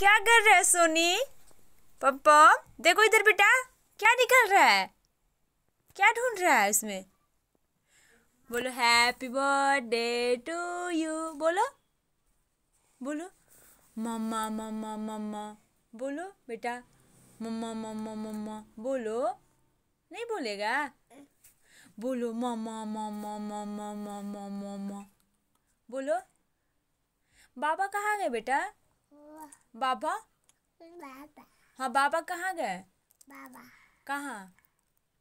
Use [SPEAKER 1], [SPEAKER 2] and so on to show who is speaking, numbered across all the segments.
[SPEAKER 1] क्या कर रहा है सोनी पप्पा देखो इधर बेटा क्या निकल रहा है क्या ढूंढ रहा है इसमें बोलो हैप्पी बर्थडे टू यू बोलो बोलो मम्मा मम्मा मम्मा बोलो बेटा मम्मा मम्मा मम्मा बोलो नहीं बोलेगा बोलो मम्मा मम्मा मम्मा मम्मा मम्मा बोलो बाबा कहाँ गए बेटा बाबा बाबा हाँ बाबा कहाँ गए बाबा कहाँ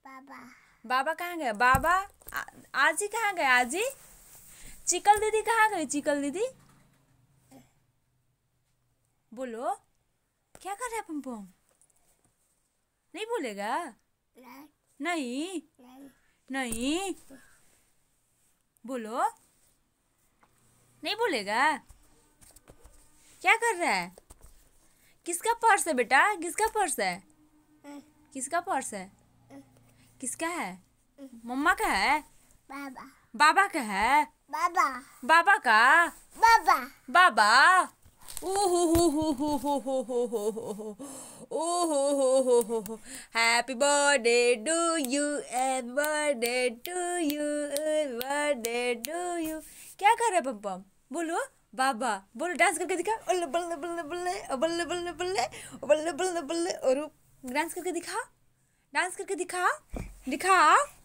[SPEAKER 1] बाबा बाबा कहाँ गए बाबा आ, आजी कहाँ गए आजी चिकल दीदी कहाँ गई चिकल दीदी बोलो क्या कर रहे पम पम नहीं बोलेगा नहीं नहीं बोलो नहीं बोलेगा क्या कर रहा है किसका पर्स है बेटा किसका पर्स है किसका पर्स है किसका है मम्मा का है बाबा बाबा का है बाबा बाबा का बाबा बाबा ओ हो हो हो हो हो हो हो हो हो हो हो हो हो हो happy birthday to you and birthday to you birthday to you क्या कर रहे पम्पम बोलो बाबा बोलो डांस करके दिखा बल्ले बल्ले बल्ले बल्ले बल्ले बल्ले बल्ले बल्ले बल्ले बल्ले और डांस करके दिखा डांस करके दिखा दिखा